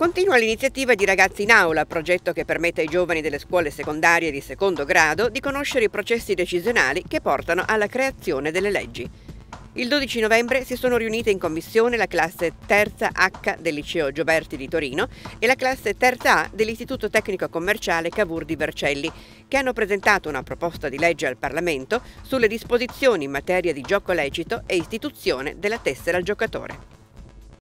Continua l'iniziativa di Ragazzi in Aula, progetto che permette ai giovani delle scuole secondarie di secondo grado di conoscere i processi decisionali che portano alla creazione delle leggi. Il 12 novembre si sono riunite in commissione la classe terza H del liceo Gioberti di Torino e la classe terza A dell'Istituto Tecnico Commerciale Cavour di Vercelli, che hanno presentato una proposta di legge al Parlamento sulle disposizioni in materia di gioco lecito e istituzione della tessera al giocatore.